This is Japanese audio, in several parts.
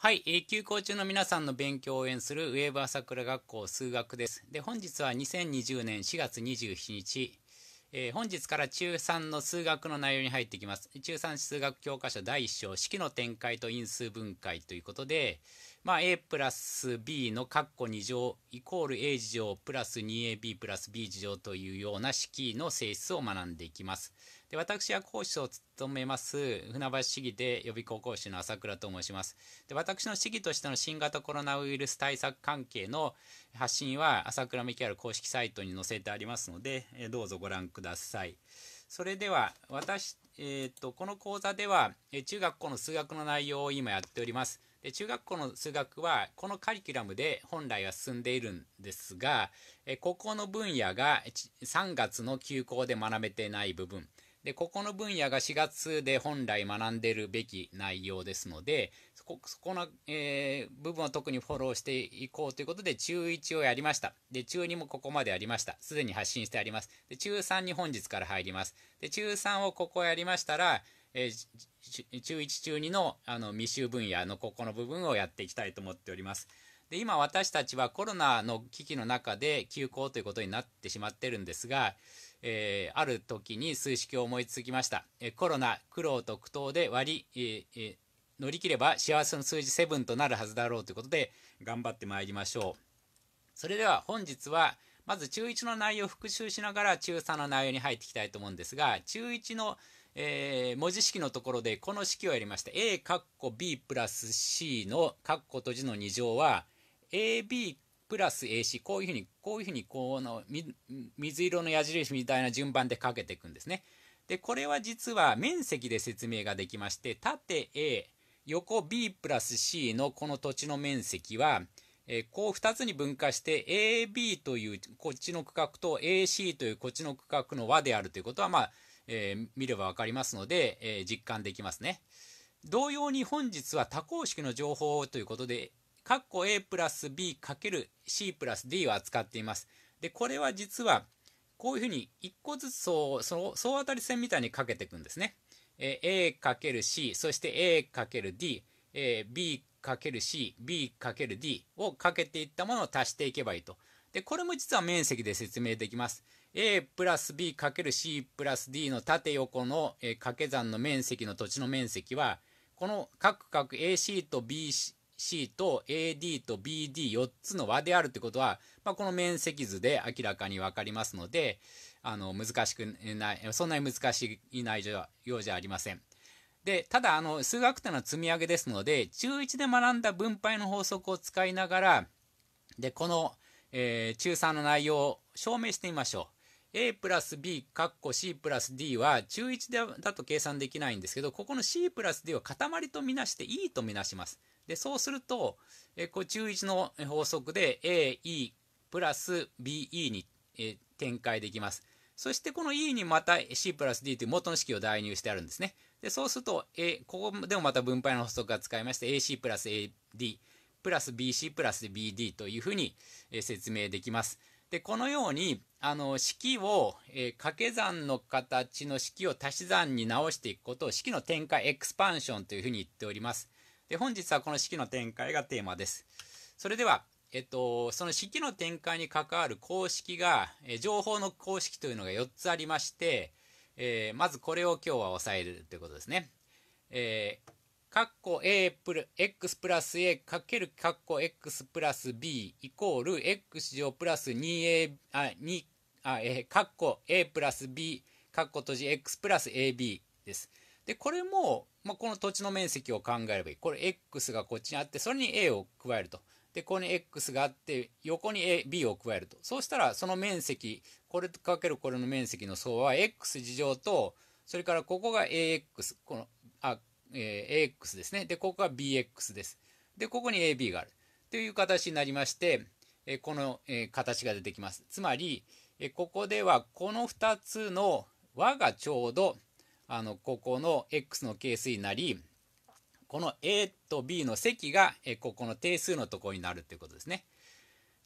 はい、えー、休校中の皆さんの勉強を応援するウェーブ朝倉学校数学です。で、本日は2020年4月27日、えー、本日から中3の数学の内容に入ってきます。中3数学教科書第1章、式の展開と因数分解ということで、まあ、a プラス b の括弧2乗イコール a 次乗プラス 2ab プラス b 次乗というような式の性質を学んでいきます。で私は講師を務めます船橋市議で予備高校師の朝倉と申します。で私の市議としての新型コロナウイルス対策関係の発信は朝倉 m q ある公式サイトに載せてありますのでどうぞご覧ください。それでは私、えーと、この講座では、え中学校の数学の内容を今やっております。で中学校の数学はこのカリキュラムで本来は進んでいるんですが、えここの分野が3月の休校で学べてない部分でここの分野が4月で本来学んでるべき内容ですのでこ、そこの、えー、部分を特にフォローしていこうということで、中1をやりました。で、中2もここまでやりました。すでに発信してあります。で、中3に本日から入ります。で、中3をここやりましたら、えー、中1中2のあの未就分野のここの部分をやっていきたいと思っております。で、今私たちはコロナの危機の中で休校ということになってしまってるんですが、えー、ある時に数式を思いつきました。えー、コロナ、苦労と苦闘で割り、えー、乗り切れば幸せの数字7となるはずだろうということで頑張ってまいりましょうそれでは本日はまず中1の内容を復習しながら中3の内容に入っていきたいと思うんですが中1のえー、文字式のところでこの式をやりました a カッコ b プラス c のカッコと字の2乗は ab プラス ac こういうふうにこういうふうにこうの水色の矢印みたいな順番でかけていくんですね。でこれは実は面積で説明ができまして縦 a 横 B プラス C のこの土地の面積は、えこう2つに分化して AB というこっちの区画と AC というこっちの区画の和であるということは、まあえー、見れば分かりますので、えー、実感できますね。同様に本日は多項式の情報ということで、括弧 A プラス B かける C プラス D を扱っています。で、これは実は、こういうふうに1個ずつその総当たり線みたいにかけていくんですね。えー、A×C そして A×D、えー、B ×C、B×D をかけていったものを足していけばいいと。で、これも実は面積で説明できます。A プラス B × C プラス D の縦横の掛け算の面積の土地の面積は、この各角 AC と BC と AD と BD4 つの和であるということは、まあ、この面積図で明らかに分かりますので、あの難しくないそんなに難しい内容ようじゃありません。でただあの数学というのは積み上げですので中1で学んだ分配の法則を使いながらでこの、えー、中3の内容を証明してみましょう。a プラス b かっこ c プラス d は中1だと計算できないんですけどここの c プラス d は塊とみなして e とみなします。でそうすると、えー、こう中1の法則で ae プラス be に、えー展開できます。そしてこの E にまた C プラス D という元の式を代入してあるんですね。で、そうすると、A、ここでもまた分配の法則が使いまして、AC プラス AD プラス BC プラス BD というふうに説明できます。で、このように、あの、式を、えー、掛け算の形の式を足し算に直していくことを式の展開エクスパンションというふうに言っております。で、本日はこの式の展開がテーマです。それでは、えっと、その式の展開に関わる公式が、え情報の公式というのが4つありまして、えー、まずこれを今日は押さえるということですね。えー、カッコ A プル X プラス A かけるカッコ X プラス B イコール X 乗プラス 2A あ2あえー、カッコ A プラス B カッコ閉じ X プラス AB です。で、これも、まあ、この土地の面積を考えればいい。これ X がこっちにあって、それに A を加えると。でここに x があって横に A b を加えるとそうしたらその面積これとかけるこれの面積の総和は x 事乗とそれからここが ax このあ、えー、ax ですねでここが bx ですでここに ab があるという形になりまして、えー、この、えー、形が出てきますつまり、えー、ここではこの2つの和がちょうどあのここの x の係数になりこの A と B の積が、えここの定数のところになるということですね。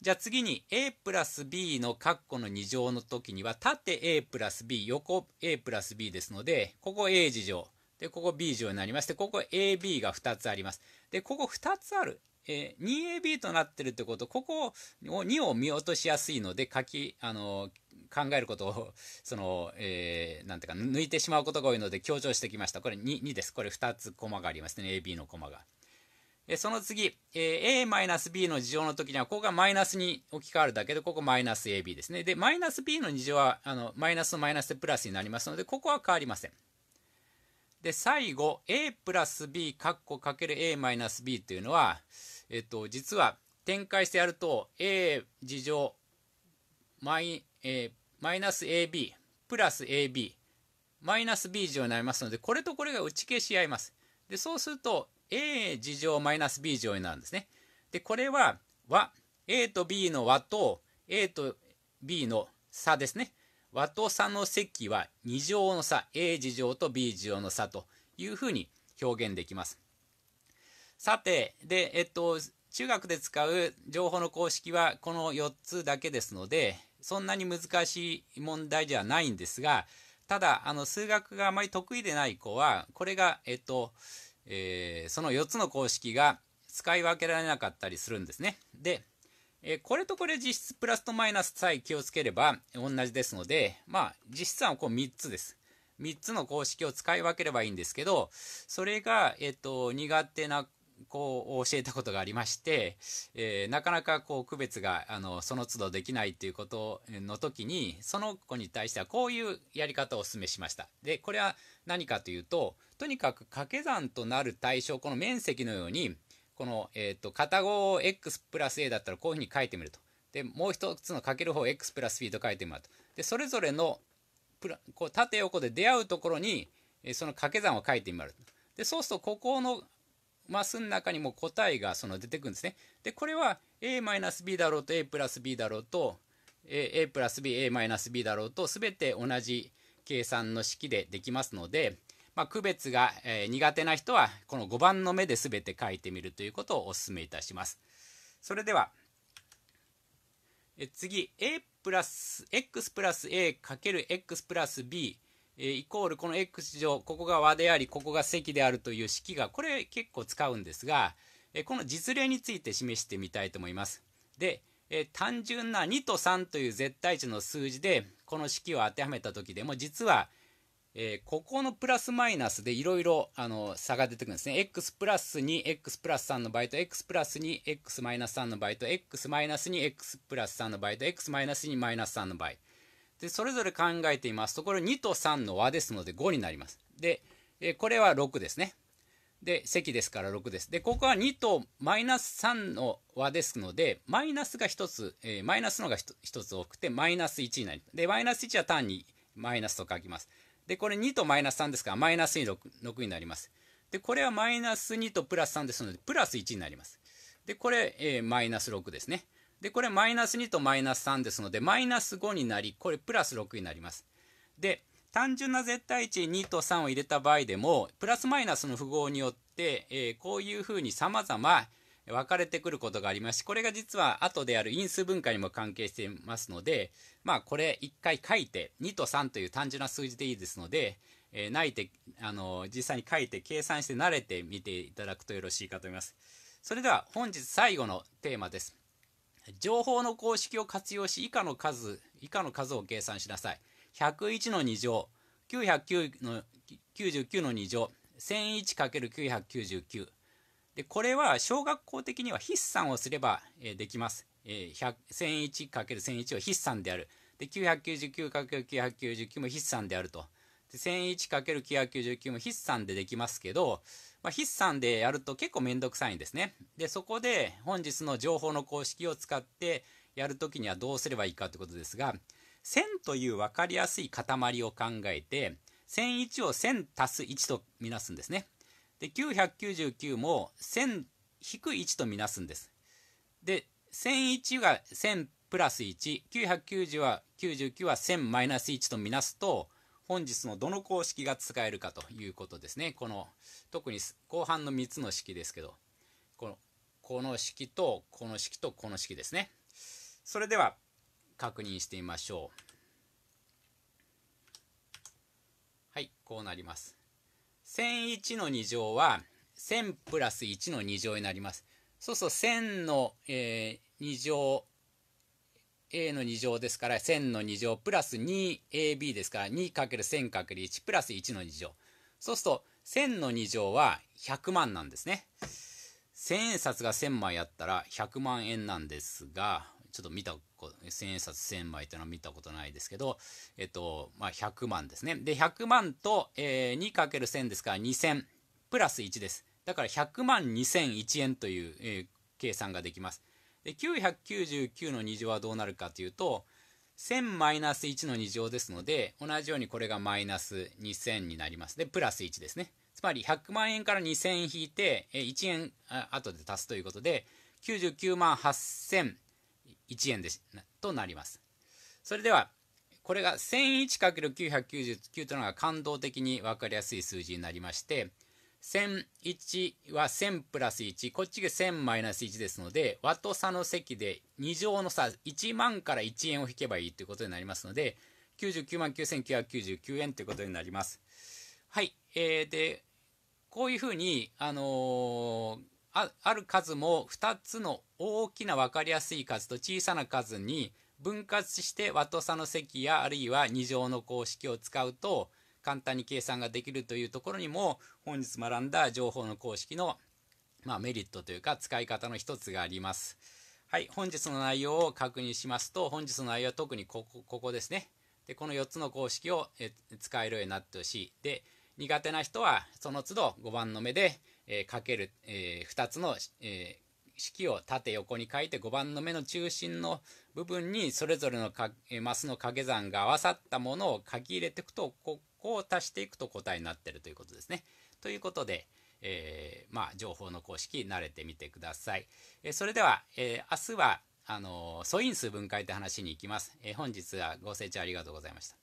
じゃあ次に A プラス B の括弧の2乗の時には縦 A プラス B 横 A プラス B ですのでここ A 次乗でここ B 次乗になりましてここ AB が2つあります。でここ2つあるえー、2AB となってるってことここを2を見落としやすいので書きあの考えることを その、えー、なんていうか抜いてしまうことが多いので強調してきましたこれ 2, 2ですこれ2つコマがありますね AB のコマが。えその次、え A-B の事乗の時には、ここがマイナスに置き換わるだけで、ここマイナス AB ですね。で、マイナス B の2乗は、あの、マイナスのマイナスでプラスになりますので、ここは変わりません。で最後 a プラス b かっこかける a マイナス b というのは、えっと、実は展開してやると a 事乗マイ,、えー、マイナス ab プラス ab マイナス b 事乗になりますのでこれとこれが打ち消し合います。でそうすると a 事乗マイナス b 事乗になるんですね。でこれは和 a と b の和と a と b の差ですね。和と差の積は二乗の差 a 二乗と b 二乗の差というふうに表現できます。さてで、えっと、中学で使う情報の公式はこの4つだけですのでそんなに難しい問題ではないんですがただあの数学があまり得意でない子はこれが、えっとえー、その4つの公式が使い分けられなかったりするんですね。でえこれとこれ実質プラスとマイナスさえ気をつければ同じですので、まあ、実質はこう3つです。3つの公式を使い分ければいいんですけど、それが、えっ、と、苦手な子を教えたことがありまして、えー、なかなかこう区別が、あの、その都度できないっていうことの時に、その子に対してはこういうやり方をお勧めしました。で、これは何かというと、とにかく掛け算となる対象、この面積のように、この、えーと、片方を x プラス a だったらこういうふうに書いてみると。でもう一つのかける方 x プラス b と書いてみると。でそれぞれのプラこう縦横で出会うところにその掛け算を書いてみるでそうするとここのマスの中にも答えがその出てくるんですね。でこれは a-b だろうと a プラス b だろうと a プラス ba-b だろうと全て同じ計算の式でできますのでまあ、区別が、えー、苦手な人はこの5番の目で全て書いてみるということをお勧めいたします。それではえ次 a プラス x プラス a かける x プラス b えイコールこの x 乗ここが和でありここが積であるという式がこれ結構使うんですが、えこの実例について示してみたいと思います。で、え単純な2と3という絶対値の数字でこの式を当てはめた時でも実は、えー、ここのプラスマイナスでいろいろ差が出てくるんですね。x プラス2、x プラス3の場合と、x プラス2、x マイナス3の場合と、x マイナス2、x プラス3の場合と、x マイナス2、マイナス3の場合。で、それぞれ考えていますと、これ2と3の和ですので5になります。で、えー、これは6ですね。で、積ですから6です。で、ここは2とマイナス3の和ですので、マイナスが1つ、えー、マイナスのが 1, 1つ多くて、マイナス1になります。で、マイナス1は単にマイナスと書きます。で、これ2とマイナス3ですから、マイナス2 6, 6になります。で、これはマイナス2とプラス3ですので、プラス1になります。で、これ、えマイナス6ですね。で、これマイナス2とマイナス3ですので、マイナス5になり、これプラス6になります。で、単純な絶対値2と3を入れた場合でも、プラスマイナスの符号によって、えー、こういうふうに様々、分かれてくることがありますしこれが実は後である因数分解にも関係していますのでまあこれ1回書いて2と3という単純な数字でいいですので、えー、いてあの実際に書いて計算して慣れてみていただくとよろしいかと思います。それでは本日最後のテーマです。情報の公式を活用し以下の数以下の数を計算しなさい。101の2乗999の2乗 1001×999 でこれは小学校的には筆算をすれば、えできます。えー、1001×1001 は筆算である。で 999×999 も筆算であると。1001×999 も筆算でできますけど、まあ、筆算でやると結構めんどくさいんですね。で、そこで本日の情報の公式を使ってやるときにはどうすればいいかということですが、1000という分かりやすい塊を考えて、1001を1000足す1とみなすんですね。で999も1000引く1とみなすんです。で1001が1000プラス1990は99は1000マイナス1とみなすと本日のどの公式が使えるかということですね。この特に後半の3つの式ですけどこのこの式とこの式とこの式ですね。それでは確認してみましょう。はい、こうなります。1001の2乗は1000プラス1の2乗になります。そうすると1000の、えー、2乗 a の2乗ですから1000の2乗プラス 2ab ですから 2×1000×1 プラス1の2乗。そうすると1000の2乗は100万なんですね。1000円札が1000枚あったら100万円なんですがちょっと見たこと、千円札千枚っていうのは見たことないですけど、えっと、まあ、100万ですね。で、100万と、えー、2×1000 ですから2000プラス1です。だから100万2001円という、えー、計算ができます。で、999の2乗はどうなるかというと、1000マイナス1の2乗ですので、同じようにこれがマイナス2000になります。で、プラス1ですね。つまり100万円から2000円引いて、1円後で足すということで、99万8000 1円でとなりますそれではこれが 1001×999 というのが感動的に分かりやすい数字になりまして1001は1000プラス1こっちが1000マイナス1ですので和と差の積で2乗の差1万から1円を引けばいいということになりますので99万9999円ということになりますはい、えー、でこういうふうに、あのー、ある数も2つの大きな分かりやすい数と小さな数に分割して和と差の積やあるいは2乗の公式を使うと簡単に計算ができるというところにも本日学んだ情報の公式の、まあ、メリットというか使い方の一つがあります。はい、本日の内容を確認しますと本日の内容は特にここここですね。でこの4つの公式をえ使えるようになってほしい。で苦手な人はその都度5番の目でえー、かける、えー、2つの、えー、式を縦横に書いて5番の目の中心の部分にそれぞれのか、えマスの掛け算が合わさったものを書き入れていくとここを足していくと答えになってるということですね。ということで、えまあ、情報の公式慣れてみてください。えそれでは、え明日はあの素因数分解って話に行きます。え本日はご清聴ありがとうございました。